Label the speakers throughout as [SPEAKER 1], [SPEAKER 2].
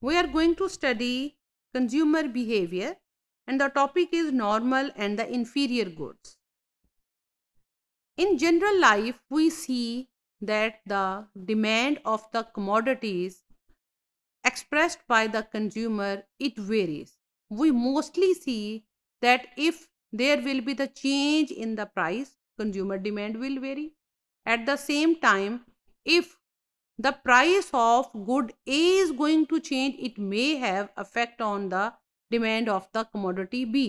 [SPEAKER 1] We are going to study consumer behavior and the topic is normal and the inferior goods. In general life, we see that the demand of the commodities expressed by the consumer, it varies. We mostly see that if there will be the change in the price, consumer demand will vary. At the same time, if the price of good a going to change it may have affect on the the of the the be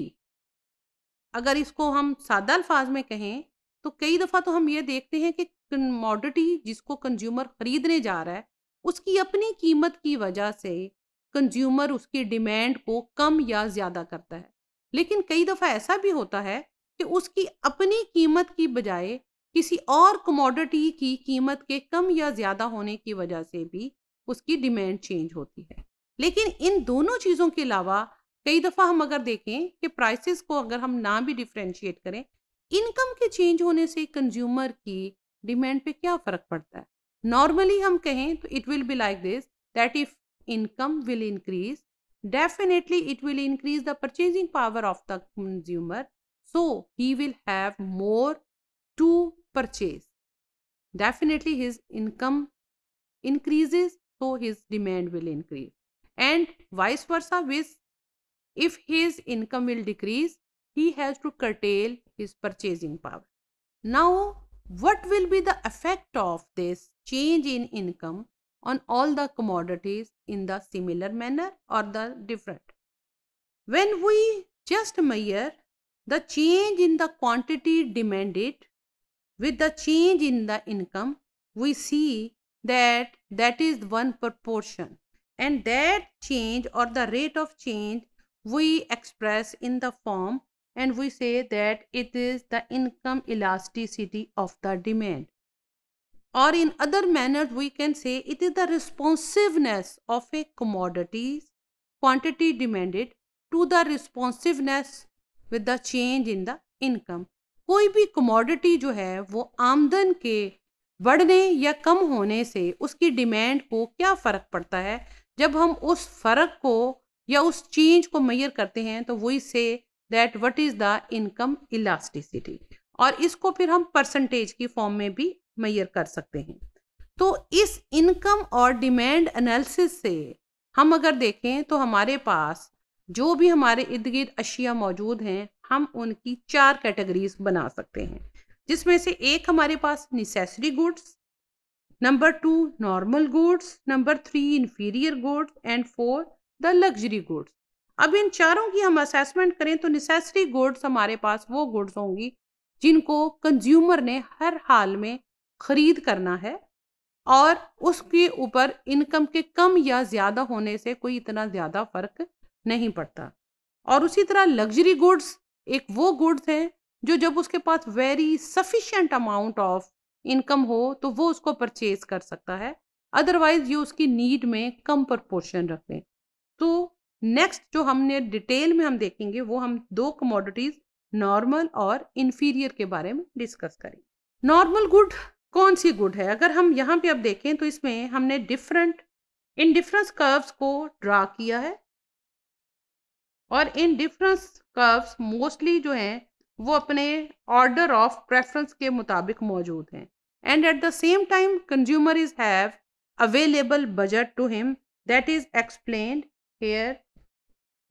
[SPEAKER 1] अगर इसको हम सादा अल्फाज में कहें तो कई दफ़ा तो हम ये देखते हैं कि कमोडिटी जिसको कंज्यूमर खरीदने जा रहा है उसकी अपनी कीमत की वजह से कंज्यूमर उसकी डिमांड को कम या ज़्यादा करता है लेकिन कई दफ़ा ऐसा भी होता है कि उसकी अपनी कीमत की बजाय किसी और कमोडिटी की कीमत के कम या ज़्यादा होने की वजह से भी उसकी डिमांड चेंज होती है लेकिन इन दोनों चीज़ों के अलावा कई दफ़ा हम अगर देखें कि प्राइसेस को अगर हम ना भी डिफ्रेंशिएट करें इनकम के चेंज होने से कंज्यूमर की डिमांड पे क्या फ़र्क पड़ता है नॉर्मली हम कहें तो it will be like this that if income will increase definitely it will increase the purchasing power of the consumer so he will have more to purchase. Definitely his income increases, so his demand will increase. And vice versa, with if his income will decrease, he has to curtail his purchasing power. Now, what will be the effect of this change in income on all the commodities in the similar manner or the different? When we just measure the change in the quantity demanded with the change in the income we see that that is one proportion and that change or the rate of change we express in the form and we say that it is the income elasticity of the demand or in other manner we can say it is the responsiveness of a commodities quantity demanded to the responsiveness with the change in the income कोई भी commodity जो है वो आमदन के बढ़ने या कम होने से उसकी डिमांड को क्या फ़र्क पड़ता है जब हम उस फ़र्क को या उस चेंज को मैयर करते हैं तो वही से that what is the income elasticity और इसको फिर हम परसेंटेज की फॉर्म में भी मैयर कर सकते हैं तो इस इनकम और डिमांड एनालिसिस से हम अगर देखें तो हमारे पास जो भी हमारे इर्द गिर्द अशिया मौजूद हैं हम उनकी चार कैटेगरीज बना सकते हैं जिसमें से एक हमारे पास necessary goods number two normal goods number three inferior goods and four the luxury goods अब इन चारों की हम असेसमेंट करें तो निसेसरी गुड्स हमारे पास वो गुड्स होंगी जिनको कंज्यूमर ने हर हाल में खरीद करना है और उसके ऊपर इनकम के कम या ज़्यादा होने से कोई इतना ज़्यादा फर्क नहीं पड़ता और उसी तरह लग्जरी गुड्स एक वो गुड्स है जो जब उसके पास very sufficient amount of income हो तो वो उसको परचेज कर सकता है अदरवाइज ये उसकी नीड में कम प्रपोर्शन रखें तो नेक्स्ट जो हमने डिटेल में हम देखेंगे वो हम दो कमोडिटीज नॉर्मल और इन्फीरियर के बारे में डिस्कस करें नॉर्मल गुड कौन सी गुड है अगर हम यहाँ पे अब देखें तो इसमें हमने डिफरेंट इन डिफरेंस कर्व्स को ड्रा किया है और इन डिफरेंस कर्व्स मोस्टली जो हैं वो अपने ऑर्डर ऑफ प्रेफरेंस के मुताबिक मौजूद हैं and at the same time consumer is have available budget to him that is explain here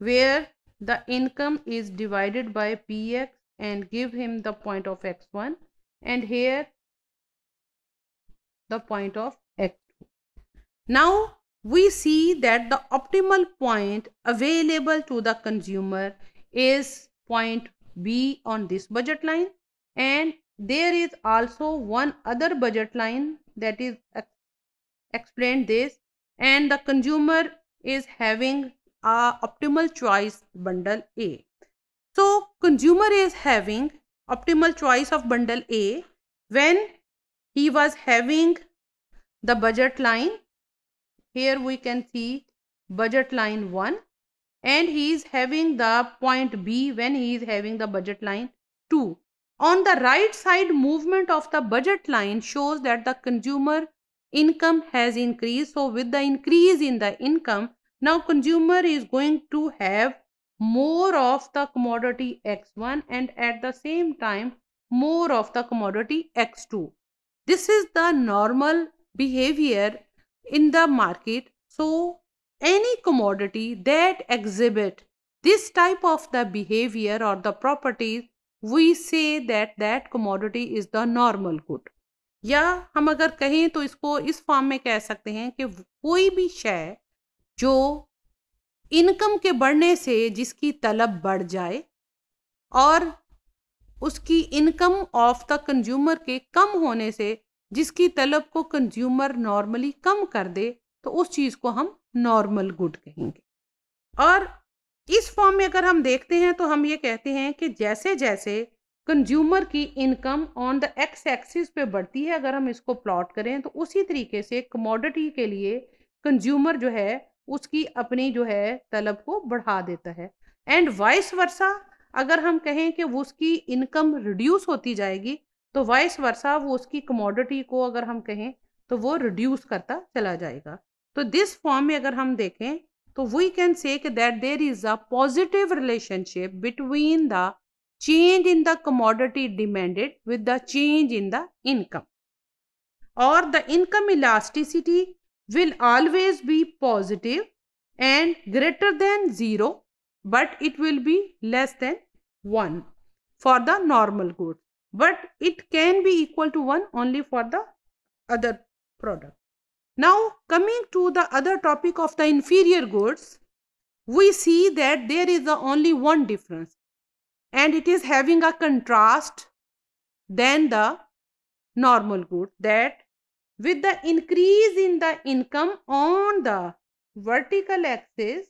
[SPEAKER 1] where the income is divided by P X and give him the point of X one and here the point of X now we see that the optimal point available to the consumer is point B on this budget line and there is also one other budget line that is explained this and the consumer is having a optimal choice bundle A. So consumer is having optimal choice of bundle A when he was having the budget line here we can see budget line 1 and he is having the point B when he is having the budget line 2. On the right side movement of the budget line shows that the consumer income has increased. So with the increase in the income, now consumer is going to have more of the commodity X1 and at the same time more of the commodity X2. This is the normal behavior in the market. So any commodity that exhibit this type of the behavior or the properties we say that that commodity is the normal good या हम अगर कहें तो इसको इस form में कह सकते हैं कि कोई भी शय जो इनकम के बढ़ने से जिसकी तलब बढ़ जाए और उसकी इनकम ऑफ द कंज्यूमर के कम होने से जिसकी तलब को कंज्यूमर नॉर्मली कम कर दे तो उस चीज़ को हम नॉर्मल गुड कहेंगे और इस फॉर्म में अगर हम देखते हैं तो हम ये कहते हैं कि जैसे जैसे कंज्यूमर की income on the X axis पे बढ़ती है अगर हम इसको प्लॉट करें तो उसी तरीके से कमोडिटी के लिए कंज्यूमर जो है उसकी अपनी जो है तलब को बढ़ा देता है एंड वाइस वर्षा अगर हम कहें कि वो उसकी इनकम रिड्यूस होती जाएगी तो वाइस वर्षा वो उसकी कमोडिटी को अगर हम कहें तो वो रिड्यूस करता चला जाएगा तो दिस फॉर्म में अगर हम देखें तो we can say that there is a positive relationship between the change in the commodity demanded with the change in the income और the income elasticity will always be positive and greater than zero but it will be less than one for the normal good but it can be equal to one only for the other product Now coming to the other topic of the inferior goods, we see that there is only one difference and it is having a contrast than the normal good that with the increase in the income on the vertical axis,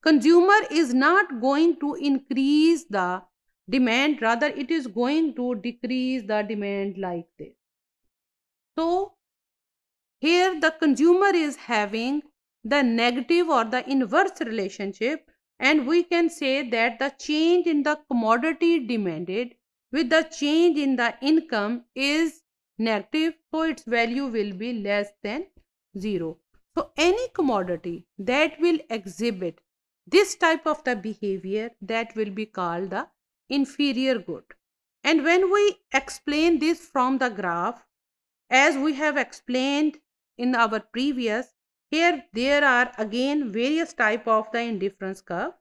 [SPEAKER 1] consumer is not going to increase the demand rather it is going to decrease the demand like this. So, here the consumer is having the negative or the inverse relationship and we can say that the change in the commodity demanded with the change in the income is negative so its value will be less than 0. So any commodity that will exhibit this type of the behavior that will be called the inferior good. And when we explain this from the graph as we have explained in our previous, here there are again various type of the indifference curve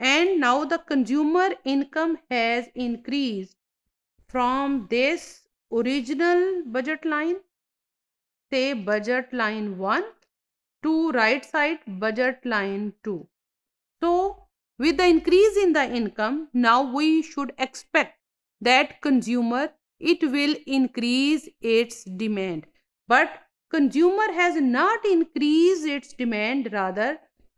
[SPEAKER 1] and now the consumer income has increased from this original budget line say budget line 1 to right side budget line 2. So with the increase in the income now we should expect that consumer it will increase its demand but consumer has not increased its demand rather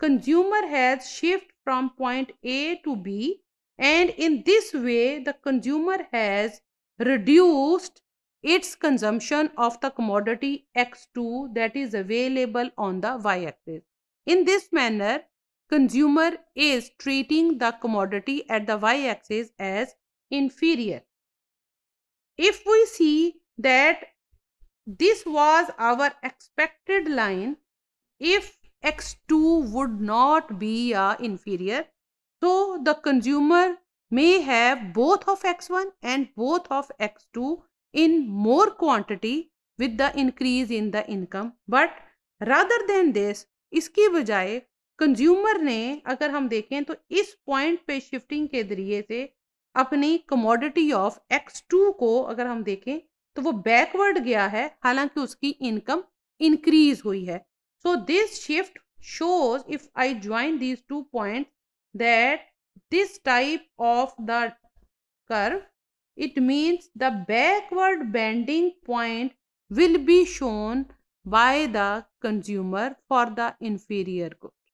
[SPEAKER 1] consumer has shifted from point A to B and in this way the consumer has reduced its consumption of the commodity X2 that is available on the Y axis. In this manner, consumer is treating the commodity at the Y axis as inferior. If we see that this was our expected line if x2 would not be a inferior so the consumer may have both of x1 and both of x2 in more quantity with the increase in the income but rather than this इसकी बजाय consumer ने अगर हम देखें तो इस point पे shifting के जरिए से अपनी कमोडिटी ऑफ x2 को अगर हम देखें तो वो बैकवर्ड गया है हालांकि उसकी इनकम इंक्रीज हुई है so this shift shows if I join these two point that this type of the curve it means the backward bending point will be shown by the consumer for the inferior good